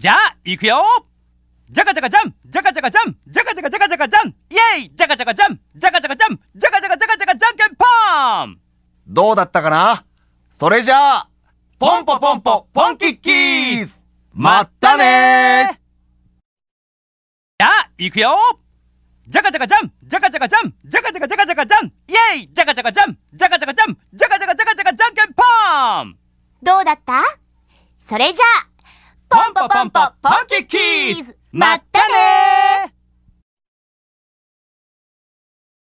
じゃあ、いくよじゃかじゃかじゃんじゃかじゃかじゃんじゃかじゃかじゃかじゃかじゃんイェイじゃかじゃかじゃんじゃかじゃかじゃんじゃかじゃかじゃかじゃかじゃんけんぽんどうだったかなそれじゃあ、ポンポポンポポンキッキーズまったねじゃあ、いくよじゃかじゃかじゃんじゃかじゃかじゃんじゃかじゃかじゃかじゃかじゃんイェイじゃかじゃかじゃんじゃかじゃかじゃんじゃかじゃかじゃかじゃかじゃんけんぽんどうだったそれじゃあ、パンンンキッキーズまったね